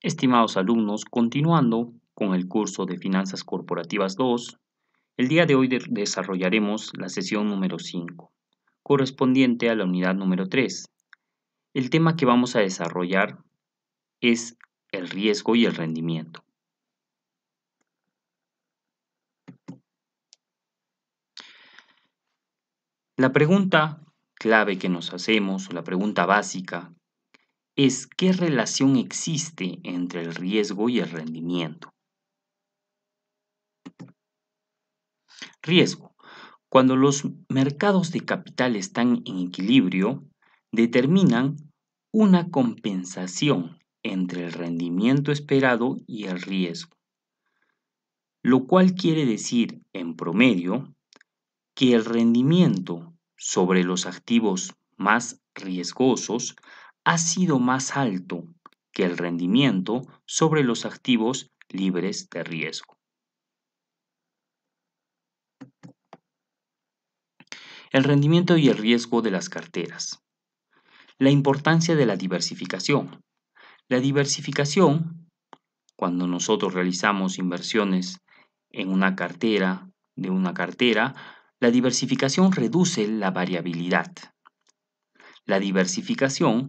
Estimados alumnos, continuando con el curso de Finanzas Corporativas 2, el día de hoy desarrollaremos la sesión número 5, correspondiente a la unidad número 3. El tema que vamos a desarrollar es el riesgo y el rendimiento. La pregunta clave que nos hacemos, la pregunta básica es qué relación existe entre el riesgo y el rendimiento. Riesgo. Cuando los mercados de capital están en equilibrio, determinan una compensación entre el rendimiento esperado y el riesgo, lo cual quiere decir, en promedio, que el rendimiento sobre los activos más riesgosos ha sido más alto que el rendimiento sobre los activos libres de riesgo. El rendimiento y el riesgo de las carteras. La importancia de la diversificación. La diversificación, cuando nosotros realizamos inversiones en una cartera, de una cartera, la diversificación reduce la variabilidad. La diversificación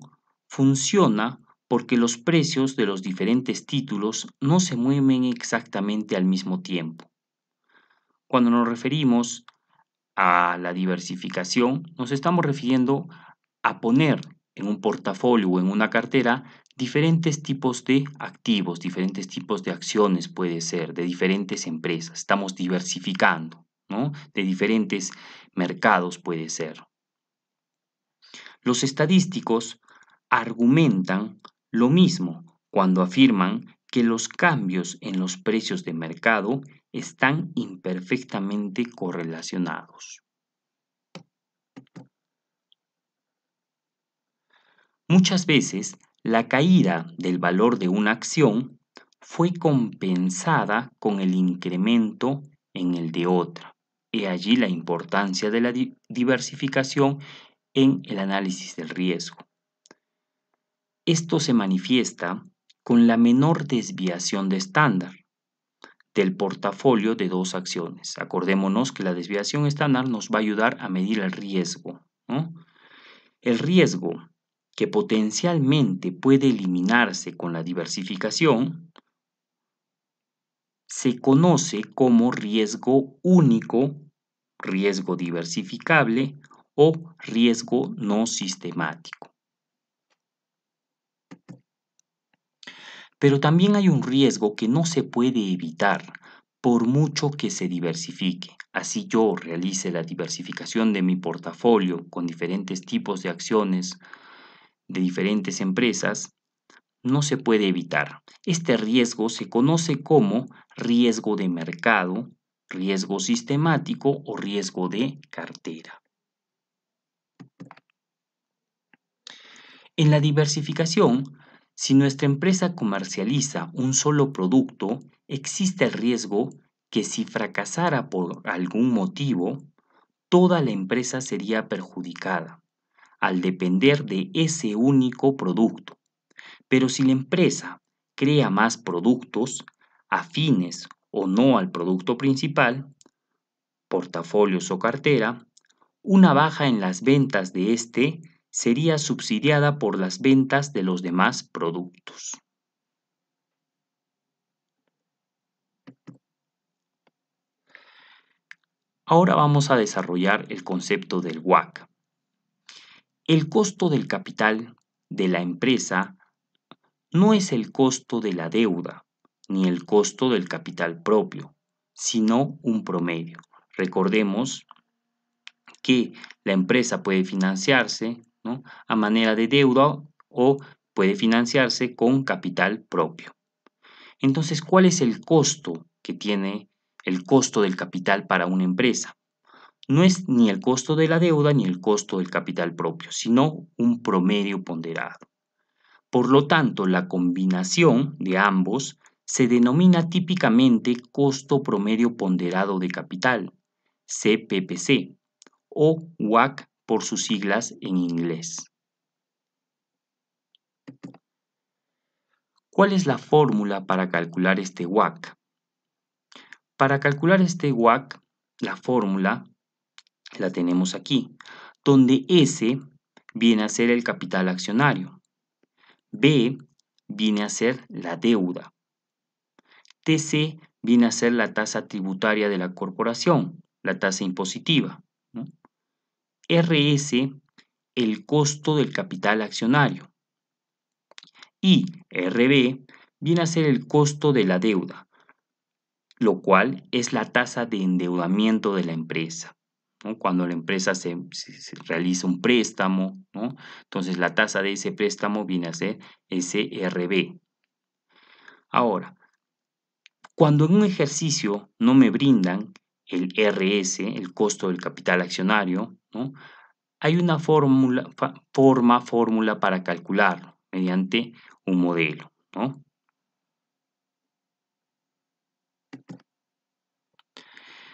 Funciona porque los precios de los diferentes títulos no se mueven exactamente al mismo tiempo. Cuando nos referimos a la diversificación, nos estamos refiriendo a poner en un portafolio o en una cartera diferentes tipos de activos, diferentes tipos de acciones puede ser, de diferentes empresas. Estamos diversificando, ¿no? De diferentes mercados puede ser. Los estadísticos argumentan lo mismo cuando afirman que los cambios en los precios de mercado están imperfectamente correlacionados. Muchas veces la caída del valor de una acción fue compensada con el incremento en el de otra. y allí la importancia de la diversificación en el análisis del riesgo. Esto se manifiesta con la menor desviación de estándar del portafolio de dos acciones. Acordémonos que la desviación estándar nos va a ayudar a medir el riesgo. El riesgo que potencialmente puede eliminarse con la diversificación se conoce como riesgo único, riesgo diversificable o riesgo no sistemático. Pero también hay un riesgo que no se puede evitar por mucho que se diversifique. Así yo realice la diversificación de mi portafolio con diferentes tipos de acciones de diferentes empresas, no se puede evitar. Este riesgo se conoce como riesgo de mercado, riesgo sistemático o riesgo de cartera. En la diversificación si nuestra empresa comercializa un solo producto, existe el riesgo que si fracasara por algún motivo, toda la empresa sería perjudicada al depender de ese único producto. Pero si la empresa crea más productos afines o no al producto principal, portafolios o cartera, una baja en las ventas de este sería subsidiada por las ventas de los demás productos. Ahora vamos a desarrollar el concepto del WAC. El costo del capital de la empresa no es el costo de la deuda ni el costo del capital propio, sino un promedio. Recordemos que la empresa puede financiarse a manera de deuda o puede financiarse con capital propio. Entonces, ¿cuál es el costo que tiene el costo del capital para una empresa? No es ni el costo de la deuda ni el costo del capital propio, sino un promedio ponderado. Por lo tanto, la combinación de ambos se denomina típicamente costo promedio ponderado de capital, CPPC, o WACC por sus siglas en inglés. ¿Cuál es la fórmula para calcular este WAC? Para calcular este WAC, la fórmula la tenemos aquí, donde S viene a ser el capital accionario, B viene a ser la deuda, TC viene a ser la tasa tributaria de la corporación, la tasa impositiva, RS el costo del capital accionario y RB viene a ser el costo de la deuda, lo cual es la tasa de endeudamiento de la empresa. Cuando la empresa se, realiza un préstamo, entonces la tasa de ese préstamo viene a ser SRB. Ahora, cuando en un ejercicio no me brindan el RS, el costo del capital accionario, hay una fórmula, forma, fórmula para calcularlo mediante un modelo.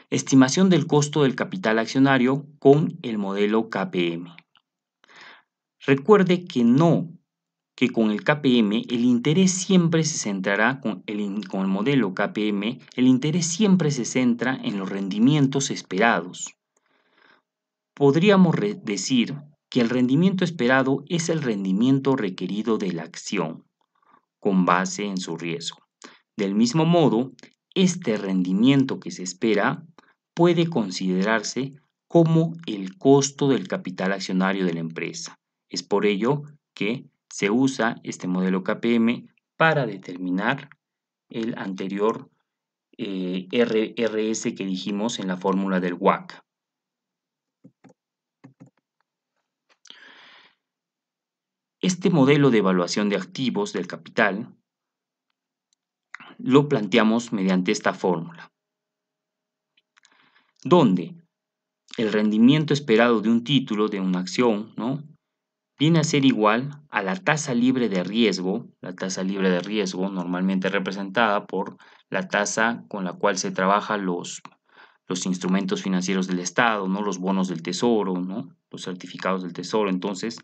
Estimación del costo del capital accionario con el modelo KPM. Recuerde que no que con el KPM el interés siempre se centrará con el, con el modelo KPM, el interés siempre se centra en los rendimientos esperados. Podríamos decir que el rendimiento esperado es el rendimiento requerido de la acción, con base en su riesgo. Del mismo modo, este rendimiento que se espera puede considerarse como el costo del capital accionario de la empresa. Es por ello que se usa este modelo KPM para determinar el anterior eh, RRS que dijimos en la fórmula del WAC. Este modelo de evaluación de activos del capital lo planteamos mediante esta fórmula, donde el rendimiento esperado de un título, de una acción, ¿no? viene a ser igual a la tasa libre de riesgo, la tasa libre de riesgo normalmente representada por la tasa con la cual se trabajan los, los instrumentos financieros del Estado, ¿no? los bonos del tesoro, ¿no? los certificados del tesoro. Entonces,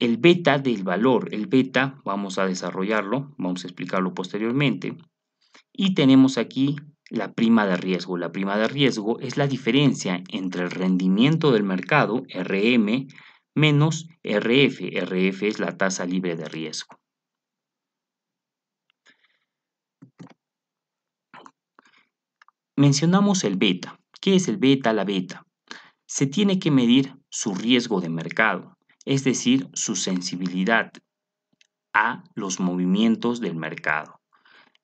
el beta del valor, el beta, vamos a desarrollarlo, vamos a explicarlo posteriormente. Y tenemos aquí la prima de riesgo. La prima de riesgo es la diferencia entre el rendimiento del mercado, RM, menos RF. RF es la tasa libre de riesgo. Mencionamos el beta. ¿Qué es el beta? La beta. Se tiene que medir su riesgo de mercado, es decir, su sensibilidad a los movimientos del mercado.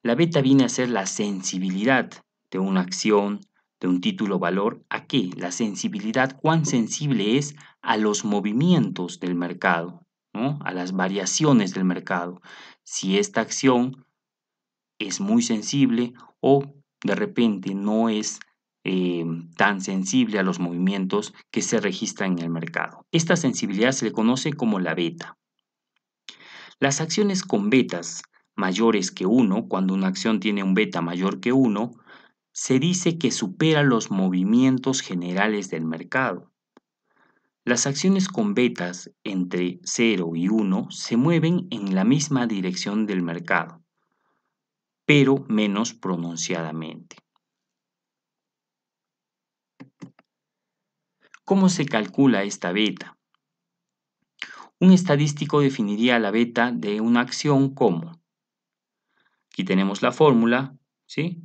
La beta viene a ser la sensibilidad de una acción, de un título valor, a qué? La sensibilidad, cuán sensible es a los movimientos del mercado, a las variaciones del mercado. Si esta acción es muy sensible o de repente no es em, tan sensible a los movimientos que se registran en el mercado. Esta sensibilidad se le conoce como la beta. Las acciones con betas mayores que 1, cuando una acción tiene un beta mayor que 1, se dice que supera los movimientos generales del mercado. Las acciones con betas entre 0 y 1 se mueven en la misma dirección del mercado, pero menos pronunciadamente. ¿Cómo se calcula esta beta? Un estadístico definiría la beta de una acción como, aquí tenemos la fórmula, ¿sí?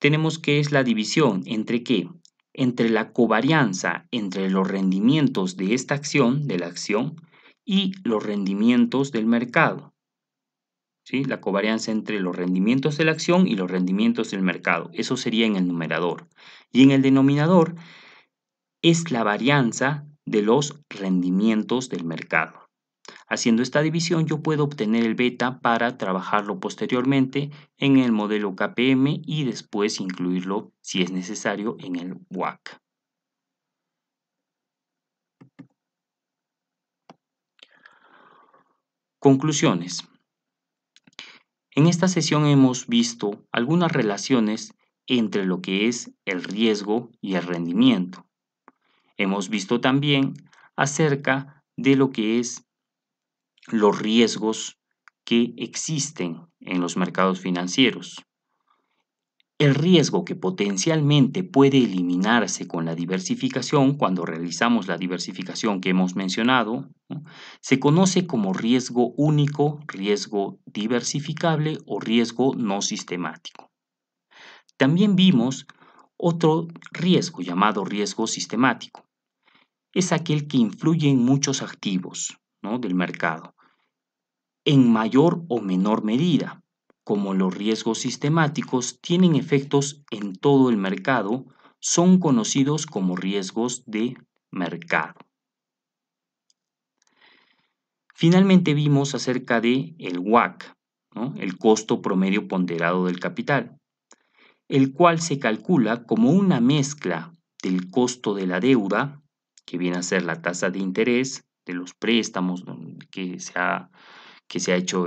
Tenemos que es la división entre qué? entre la covarianza entre los rendimientos de esta acción, de la acción, y los rendimientos del mercado. ¿Sí? La covarianza entre los rendimientos de la acción y los rendimientos del mercado. Eso sería en el numerador. Y en el denominador es la varianza de los rendimientos del mercado. Haciendo esta división yo puedo obtener el beta para trabajarlo posteriormente en el modelo KPM y después incluirlo si es necesario en el WAC. Conclusiones. En esta sesión hemos visto algunas relaciones entre lo que es el riesgo y el rendimiento. Hemos visto también acerca de lo que es los riesgos que existen en los mercados financieros. El riesgo que potencialmente puede eliminarse con la diversificación, cuando realizamos la diversificación que hemos mencionado, se conoce como riesgo único, riesgo diversificable o riesgo no sistemático. También vimos otro riesgo llamado riesgo sistemático. Es aquel que influye en muchos activos, del mercado, en mayor o menor medida, como los riesgos sistemáticos tienen efectos en todo el mercado, son conocidos como riesgos de mercado. Finalmente vimos acerca de el WAC, el costo promedio ponderado del capital, el cual se calcula como una mezcla del costo de la deuda, que viene a ser la tasa de interés, los préstamos que se ha, que se ha hecho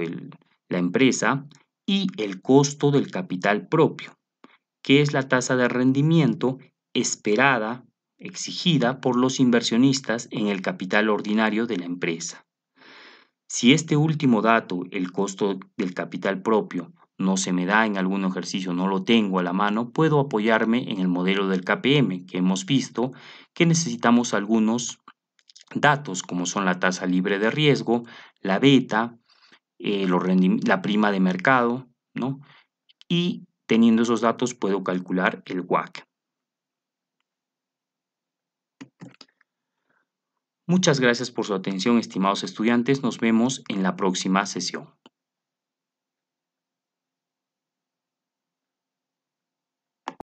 la empresa y el costo del capital propio, que es la tasa de rendimiento esperada, exigida por los inversionistas en el capital ordinario de la empresa. Si este último dato, el costo del capital propio, no se me da en algún ejercicio, no lo tengo a la mano, puedo apoyarme en el modelo del KPM que hemos visto que necesitamos algunos datos como son la tasa libre de riesgo, la beta, eh, la prima de mercado, ¿no? Y teniendo esos datos puedo calcular el WAC. Muchas gracias por su atención, estimados estudiantes. Nos vemos en la próxima sesión.